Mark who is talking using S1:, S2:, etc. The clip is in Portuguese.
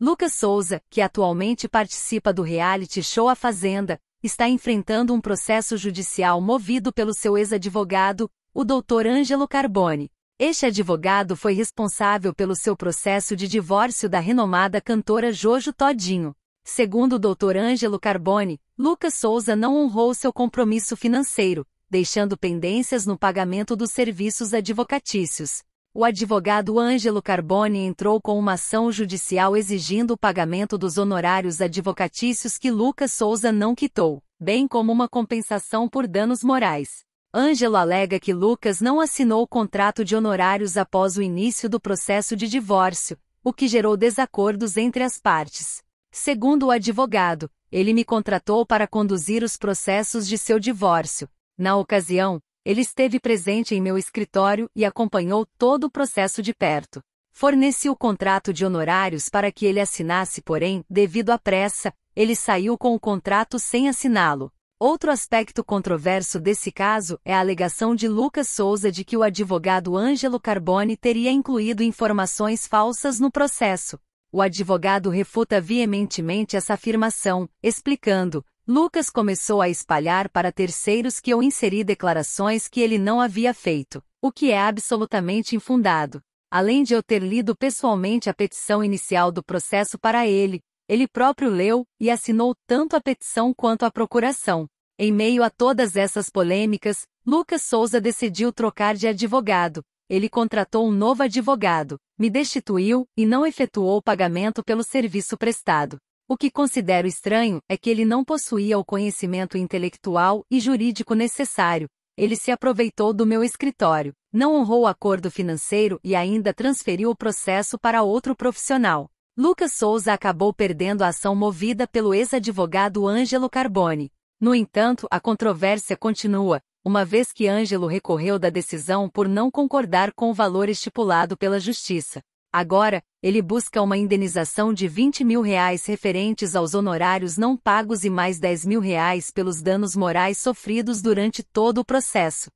S1: Lucas Souza, que atualmente participa do reality show A Fazenda, está enfrentando um processo judicial movido pelo seu ex-advogado, o Dr. Ângelo Carboni. Este advogado foi responsável pelo seu processo de divórcio da renomada cantora Jojo Todinho. Segundo o Dr. Ângelo Carboni, Lucas Souza não honrou seu compromisso financeiro, deixando pendências no pagamento dos serviços advocatícios. O advogado Ângelo Carboni entrou com uma ação judicial exigindo o pagamento dos honorários advocatícios que Lucas Souza não quitou, bem como uma compensação por danos morais. Ângelo alega que Lucas não assinou o contrato de honorários após o início do processo de divórcio, o que gerou desacordos entre as partes. Segundo o advogado, ele me contratou para conduzir os processos de seu divórcio. Na ocasião, ele esteve presente em meu escritório e acompanhou todo o processo de perto. Forneci o contrato de honorários para que ele assinasse, porém, devido à pressa, ele saiu com o contrato sem assiná-lo. Outro aspecto controverso desse caso é a alegação de Lucas Souza de que o advogado Ângelo Carboni teria incluído informações falsas no processo. O advogado refuta veementemente essa afirmação, explicando: Lucas começou a espalhar para terceiros que eu inseri declarações que ele não havia feito, o que é absolutamente infundado. Além de eu ter lido pessoalmente a petição inicial do processo para ele, ele próprio leu e assinou tanto a petição quanto a procuração. Em meio a todas essas polêmicas, Lucas Souza decidiu trocar de advogado. Ele contratou um novo advogado, me destituiu e não efetuou o pagamento pelo serviço prestado. O que considero estranho é que ele não possuía o conhecimento intelectual e jurídico necessário. Ele se aproveitou do meu escritório, não honrou o acordo financeiro e ainda transferiu o processo para outro profissional. Lucas Souza acabou perdendo a ação movida pelo ex-advogado Ângelo Carboni. No entanto, a controvérsia continua, uma vez que Ângelo recorreu da decisão por não concordar com o valor estipulado pela Justiça. Agora, ele busca uma indenização de 20 mil reais referentes aos honorários não pagos e mais 10 mil reais pelos danos morais sofridos durante todo o processo.